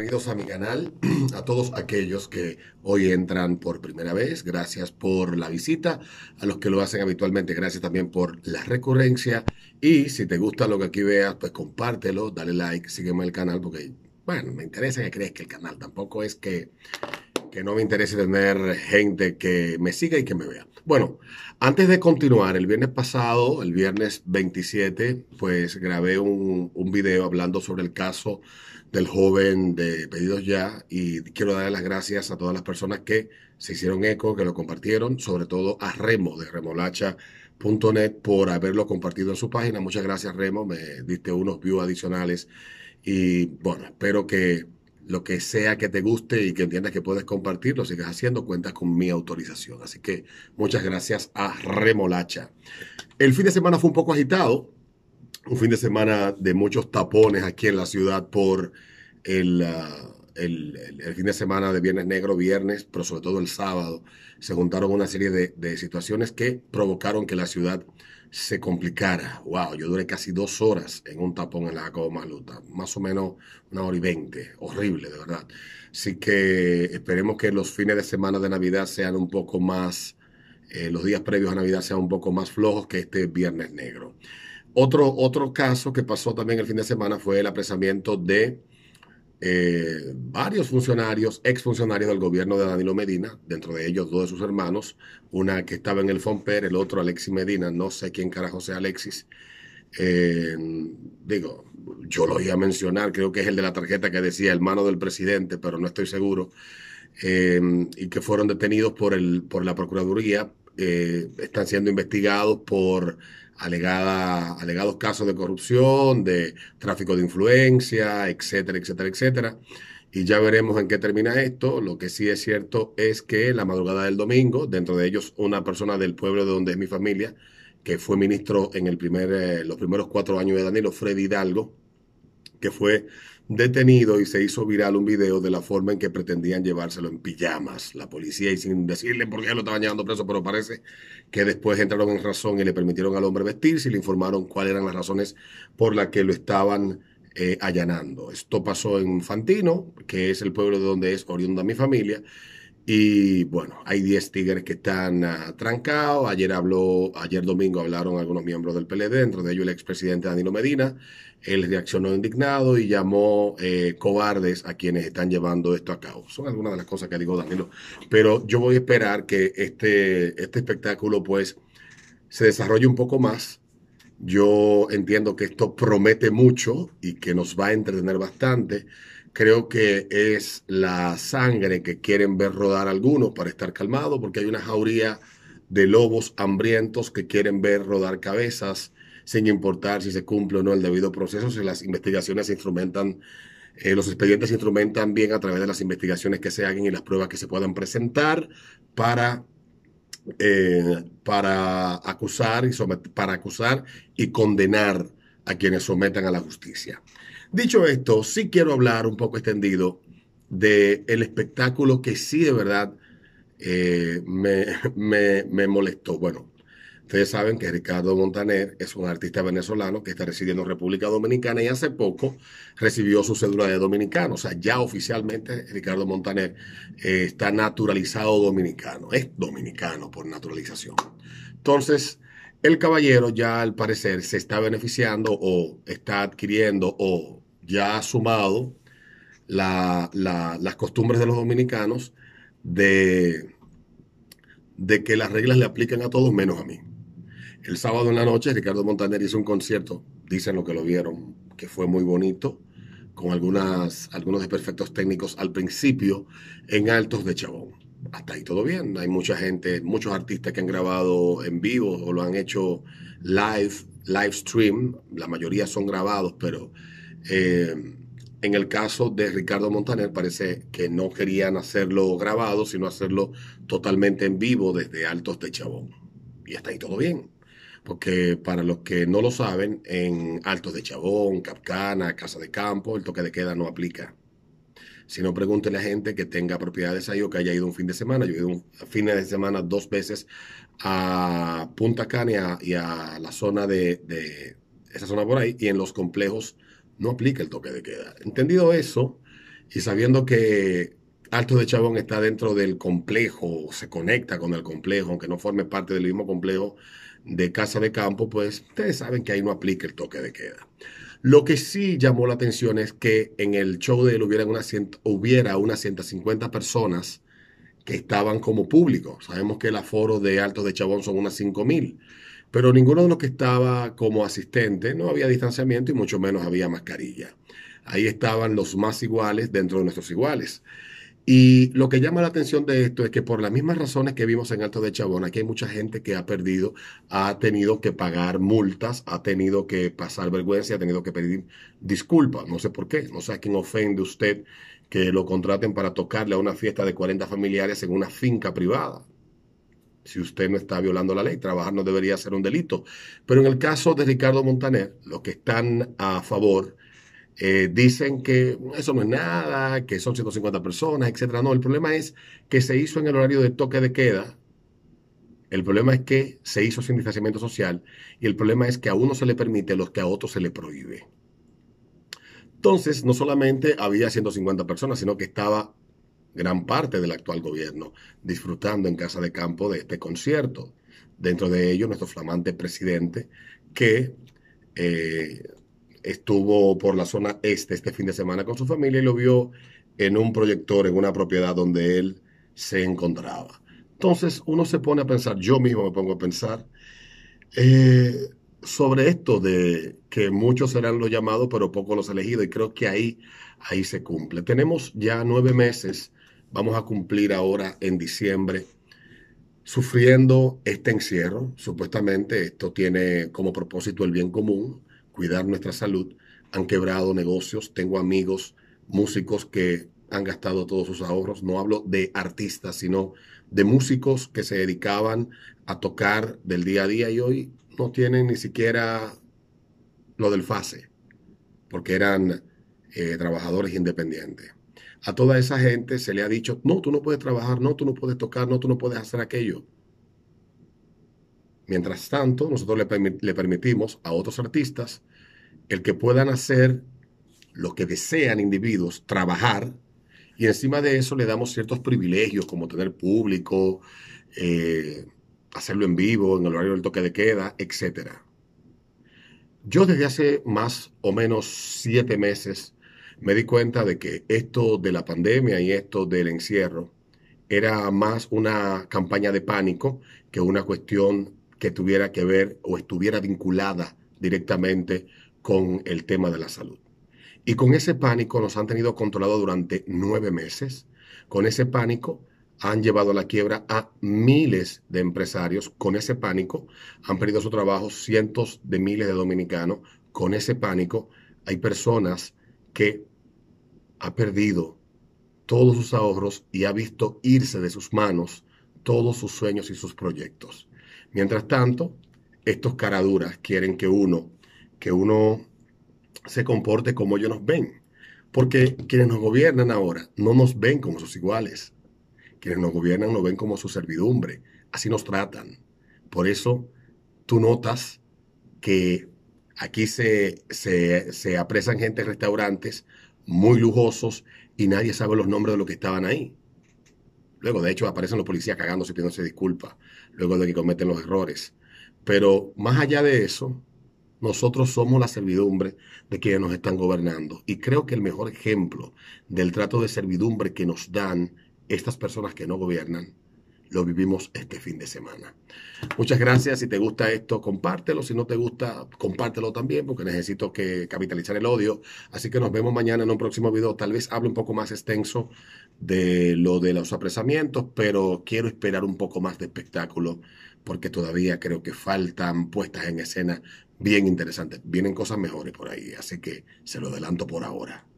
Bienvenidos a mi canal, a todos aquellos que hoy entran por primera vez, gracias por la visita, a los que lo hacen habitualmente, gracias también por la recurrencia y si te gusta lo que aquí veas, pues compártelo, dale like, sígueme el canal porque, bueno, me interesa que crees que el canal, tampoco es que, que no me interese tener gente que me siga y que me vea. Bueno, antes de continuar, el viernes pasado, el viernes 27, pues grabé un, un video hablando sobre el caso del joven de Pedidos Ya y quiero dar las gracias a todas las personas que se hicieron eco, que lo compartieron, sobre todo a Remo de remolacha.net por haberlo compartido en su página. Muchas gracias Remo, me diste unos views adicionales y bueno, espero que lo que sea que te guste y que entiendas que puedes compartirlo, sigas haciendo, cuentas con mi autorización. Así que muchas gracias a Remolacha. El fin de semana fue un poco agitado, un fin de semana de muchos tapones aquí en la ciudad por ah, el, el, fin de semana de Viernes Negro, viernes, pero sobre todo el sábado. Se juntaron una serie de, situaciones que provocaron que la ciudad se complicara. Wow, yo duré casi dos horas en un tapón en la Jacobo Maluta, más o menos una hora y veinte, horrible, de verdad. Así que esperemos que los fines de semana de Navidad sean un poco más, eh, los días previos a Navidad sean un poco más flojos que este viernes negro. Otro, otro caso que pasó también el fin de semana fue el apresamiento de eh, varios funcionarios, exfuncionarios del gobierno de Danilo Medina, dentro de ellos dos de sus hermanos, una que estaba en el Fomper, el otro Alexis Medina, no sé quién carajo sea Alexis. digo, yo lo iba a mencionar, creo que es el de la tarjeta que decía hermano del presidente, pero no estoy seguro, em, y que fueron detenidos por, el, por la Procuraduría eh, están siendo investigados por alegada, alegados casos de corrupción, de tráfico de influencia, etcétera, etcétera, etcétera. Y ya veremos en qué termina esto. Lo que sí es cierto es que la madrugada del domingo, dentro de ellos una persona del pueblo de donde es mi familia, que fue ministro en el primer, eh, los primeros cuatro años de Danilo, Freddy Hidalgo, que fue detenido y se hizo viral un video de la forma en que pretendían llevárselo en pijamas la policía y sin decirle por qué lo estaban llevando preso, pero parece que después entraron en razón y le permitieron al hombre vestirse y le informaron cuáles eran las razones por las que lo estaban eh, allanando. Esto pasó en Fantino, que es el pueblo de donde es oriunda mi familia, y bueno, hay 10 tigres que están ah, trancados. Ayer habló, ayer domingo hablaron algunos miembros del PLD, dentro de ellos el expresidente Danilo Medina. Él reaccionó indignado y llamó eh, cobardes a quienes están llevando esto a cabo. Son algunas de las cosas que digo Danilo. Pero yo voy a esperar que este, este espectáculo pues se desarrolle un poco más yo entiendo que esto promete mucho y que nos va a entretener bastante. Creo que es la sangre que quieren ver rodar algunos para estar calmados, porque hay una jauría de lobos hambrientos que quieren ver rodar cabezas sin importar si se cumple o no el debido proceso, si las investigaciones se instrumentan, eh, los expedientes se instrumentan bien a través de las investigaciones que se hagan y las pruebas que se puedan presentar para eh, para, acusar y para acusar y condenar a quienes sometan a la justicia. Dicho esto, sí quiero hablar un poco extendido del el espectáculo que sí de verdad eh, me, me molestó. Bueno, Ustedes saben que Ricardo Montaner es un artista venezolano que está residiendo en República Dominicana y hace poco recibió su cédula de dominicano. O sea, ya oficialmente Ricardo Montaner eh, está naturalizado dominicano. Es dominicano por naturalización. Entonces, el caballero ya al parecer se está beneficiando o está adquiriendo o ya ha sumado las costumbres de los dominicanos de, de que las reglas le aplican a todos menos a mí. El sábado en la noche Ricardo Montaner hizo un concierto, dicen lo que lo vieron, que fue muy bonito, con algunas, algunos desperfectos técnicos al principio en Altos de Chabón. Hasta ahí todo bien. Hay mucha gente, muchos artistas que han grabado en vivo o lo han hecho live, live stream. La mayoría son grabados, pero eh, en el caso de Ricardo Montaner parece que no querían hacerlo grabado, sino hacerlo totalmente en vivo desde Altos de Chabón. Y hasta ahí todo bien porque para los que no lo saben, en Altos de Chabón, Capcana, Casa de Campo, el toque de queda no aplica. Si no, pregúntele a gente que tenga propiedades ahí o que haya ido un fin de semana. Yo he ido un fin de semana dos veces a Punta Cana y a, la zona de, de, esa zona por ahí, y en los complejos no aplica el toque de queda. Entendido eso, y sabiendo que Alto de Chabón está dentro del complejo, se conecta con el complejo, aunque no forme parte del mismo complejo, de casa de campo, pues ustedes saben que ahí no aplica el toque de queda. Lo que sí llamó la atención es que en el show de él hubiera, hubiera unas 150 personas que estaban como público. Sabemos que el aforo de Altos de Chabón son unas 5.000, pero ninguno de los que estaba como asistente no había distanciamiento y mucho menos había mascarilla. Ahí estaban los más iguales dentro de nuestros iguales. Y lo que llama la atención de esto es que por las mismas razones que vimos en Alto de Chabón, aquí hay mucha gente que ha perdido, ha tenido que pagar multas, ha tenido que pasar vergüenza, ha tenido que pedir disculpas. No sé por qué, no sé a quién ofende usted que lo contraten para tocarle a una fiesta de 40 familiares en una finca privada. Si usted no está violando la ley, trabajar no debería ser un delito. Pero en el caso de Ricardo Montaner, los que están a favor eh, dicen que eso no es nada, que son 150 personas, etcétera. No, el problema es que se hizo en el horario de toque de queda. El problema es que se hizo sin distanciamiento social y el problema es que a uno se le permite lo que a otro se le prohíbe. Entonces, no solamente había 150 personas, sino que estaba gran parte del actual gobierno disfrutando en casa de campo de este concierto. Dentro de ello, nuestro flamante presidente, que eh, estuvo por la zona este este fin de semana con su familia y lo vio en un proyector en una propiedad donde él se encontraba. Entonces uno se pone a pensar, yo mismo me pongo a pensar, eh, sobre esto de que muchos serán los llamados, pero pocos los elegidos, y creo que ahí, ahí se cumple. Tenemos ya nueve meses, vamos a cumplir ahora en diciembre, sufriendo este encierro. Supuestamente esto tiene como propósito el bien común, cuidar nuestra salud, han quebrado negocios, tengo amigos músicos que han gastado todos sus ahorros, no hablo de artistas, sino de músicos que se dedicaban a tocar del día a día y hoy no tienen ni siquiera lo del FASE, porque eran eh, trabajadores independientes. A toda esa gente se le ha dicho, no, tú no puedes trabajar, no, tú no puedes tocar, no, tú no puedes hacer aquello. Mientras tanto, nosotros le, permitimos a otros artistas el que puedan hacer lo que desean individuos, trabajar, y encima de eso le damos ciertos privilegios como tener público, eh, hacerlo en vivo, en el horario del toque de queda, etc. Yo desde hace más o menos siete meses me di cuenta de que esto de la pandemia y esto del encierro era más una campaña de pánico que una cuestión que tuviera que ver o estuviera vinculada directamente con el tema de la salud. Y con ese pánico nos han tenido controlado durante nueve meses. Con ese pánico han llevado a la quiebra a miles de empresarios. Con ese pánico han perdido su trabajo cientos de miles de dominicanos. Con ese pánico hay personas que ha perdido todos sus ahorros y ha visto irse de sus manos todos sus sueños y sus proyectos. Mientras tanto, estos caraduras quieren que uno, que uno se comporte como ellos nos ven. Porque quienes nos gobiernan ahora no nos ven como sus iguales. Quienes nos gobiernan nos ven como su servidumbre. Así nos tratan. Por eso tú notas que aquí se, se, se apresan gente en restaurantes muy lujosos y nadie sabe los nombres de los que estaban ahí. Luego, de hecho, aparecen los policías cagándose, pidiéndose disculpas, luego de que cometen los errores. Pero más allá de eso, nosotros somos la servidumbre de quienes nos están gobernando. Y creo que el mejor ejemplo del trato de servidumbre que nos dan estas personas que no gobiernan lo vivimos este fin de semana. Muchas gracias. Si te gusta esto, compártelo. Si no te gusta, compártelo también, porque necesito que capitalizar el odio. Así que nos vemos mañana en un próximo video. Tal vez hable un poco más extenso de lo de los apresamientos, pero quiero esperar un poco más de espectáculo, porque todavía creo que faltan puestas en escena bien interesantes. Vienen cosas mejores por ahí, así que se lo adelanto por ahora.